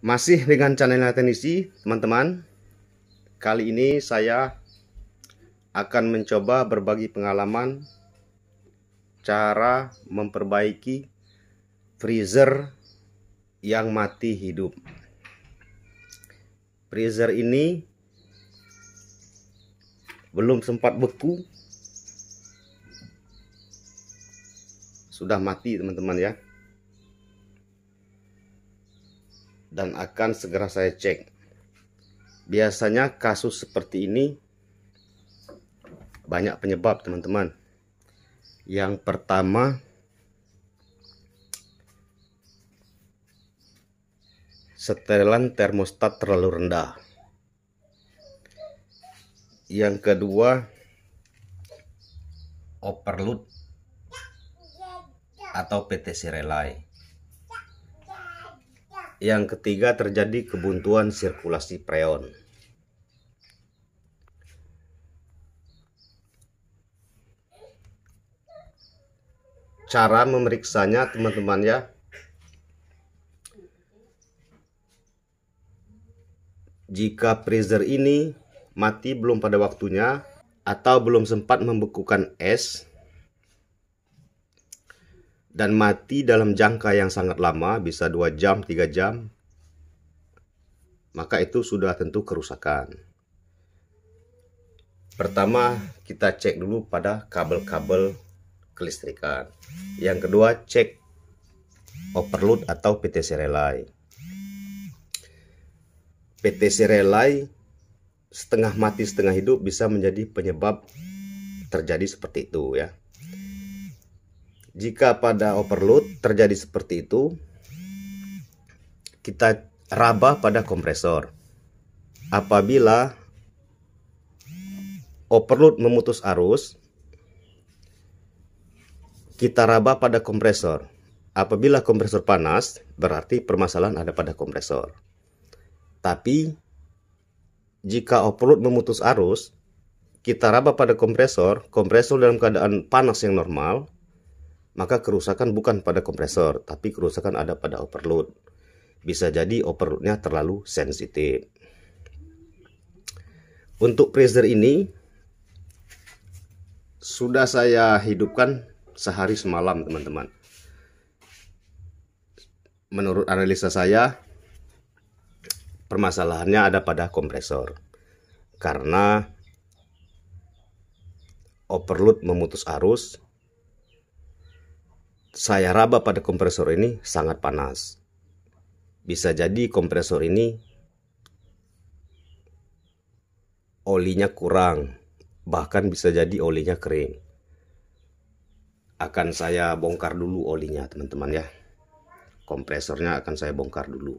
Masih dengan channel Tenisi, teman-teman. Kali ini saya akan mencoba berbagi pengalaman cara memperbaiki freezer yang mati hidup. Freezer ini belum sempat beku sudah mati teman-teman ya dan akan segera saya cek. Biasanya kasus seperti ini banyak penyebab teman-teman. Yang pertama setelan termostat terlalu rendah. Yang kedua overload atau PTC relay. Yang ketiga terjadi kebuntuan sirkulasi preon. Cara memeriksanya teman-teman ya. Jika freezer ini mati belum pada waktunya atau belum sempat membekukan es, dan mati dalam jangka yang sangat lama, bisa dua jam, tiga jam, maka itu sudah tentu kerusakan. Pertama, kita cek dulu pada kabel-kabel kelistrikan. Yang kedua, cek overload atau PTC relay. PTC relay setengah mati setengah hidup bisa menjadi penyebab terjadi seperti itu ya. Jika pada overload terjadi seperti itu, kita raba pada kompresor. Apabila overload memutus arus, kita raba pada kompresor. Apabila kompresor panas, berarti permasalahan ada pada kompresor. Tapi jika overload memutus arus, kita raba pada kompresor, kompresor dalam keadaan panas yang normal, maka kerusakan bukan pada kompresor, tapi kerusakan ada pada overload. Bisa jadi overloadnya terlalu sensitif. Untuk freezer ini sudah saya hidupkan sehari semalam teman-teman. Menurut analisa saya, permasalahannya ada pada kompresor. Karena overload memutus arus, saya raba pada kompresor ini sangat panas. Bisa jadi kompresor ini olinya kurang, bahkan bisa jadi olinya kering. Akan saya bongkar dulu olinya, teman-teman ya. Kompresornya akan saya bongkar dulu.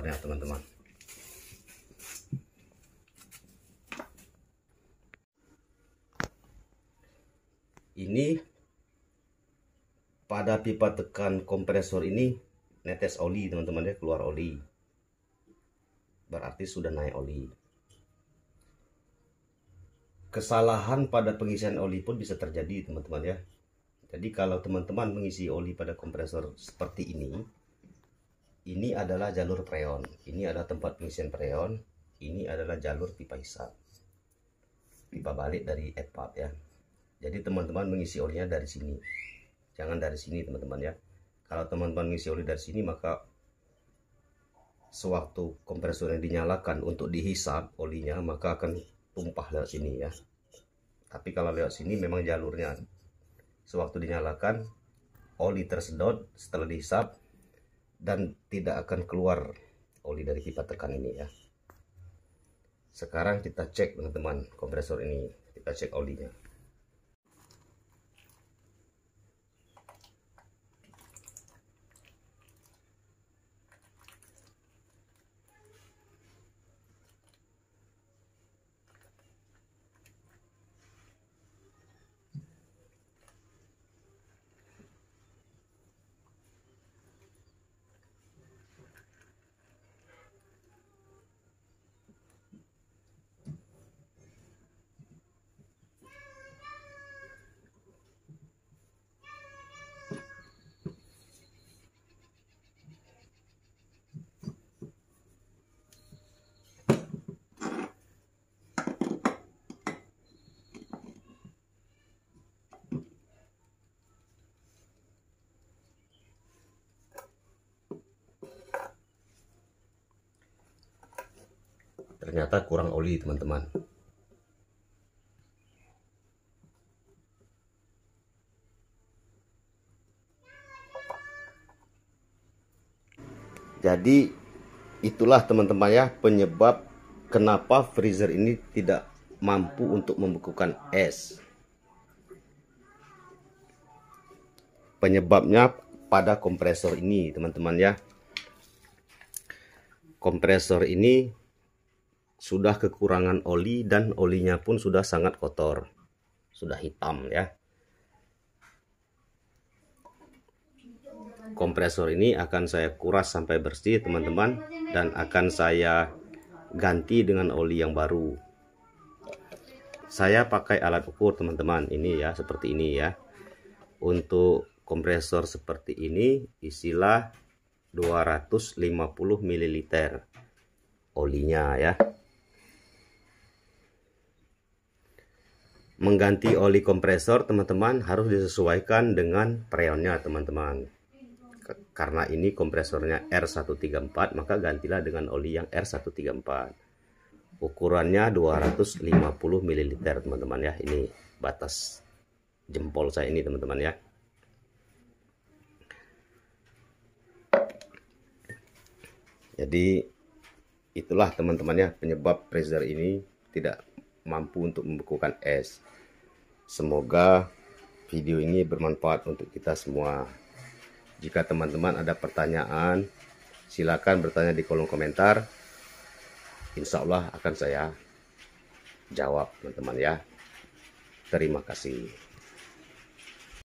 dasarnya teman-teman ini pada pipa tekan kompresor ini netes oli teman-teman ya keluar oli berarti sudah naik oli kesalahan pada pengisian oli pun bisa terjadi teman-teman ya jadi kalau teman-teman mengisi oli pada kompresor seperti ini ini adalah jalur preon ini adalah tempat pengisian preon ini adalah jalur pipa hisap pipa balik dari EPAP ya jadi teman-teman mengisi olinya dari sini jangan dari sini teman-teman ya kalau teman-teman mengisi oli dari sini maka sewaktu kompresornya dinyalakan untuk dihisap olinya maka akan tumpah lewat sini ya tapi kalau lewat sini memang jalurnya sewaktu dinyalakan oli tersedot setelah dihisap dan tidak akan keluar oli dari pipa tekan ini ya sekarang kita cek teman-teman kompresor ini kita cek olinya ternyata kurang oli teman-teman jadi itulah teman-teman ya penyebab kenapa freezer ini tidak mampu untuk membekukan es penyebabnya pada kompresor ini teman-teman ya kompresor ini sudah kekurangan oli dan olinya pun sudah sangat kotor. Sudah hitam ya. Kompresor ini akan saya kuras sampai bersih teman-teman dan akan saya ganti dengan oli yang baru. Saya pakai alat ukur teman-teman ini ya seperti ini ya. Untuk kompresor seperti ini isilah 250 ml olinya ya mengganti oli kompresor teman-teman harus disesuaikan dengan freonnya teman-teman karena ini kompresornya R134 maka gantilah dengan oli yang R134 ukurannya 250 ml teman-teman ya ini batas jempol saya ini teman-teman ya jadi itulah teman teman ya penyebab freezer ini tidak mampu untuk membekukan es Semoga video ini bermanfaat untuk kita semua. Jika teman-teman ada pertanyaan, silakan bertanya di kolom komentar. Insya Allah akan saya jawab teman-teman ya. Terima kasih.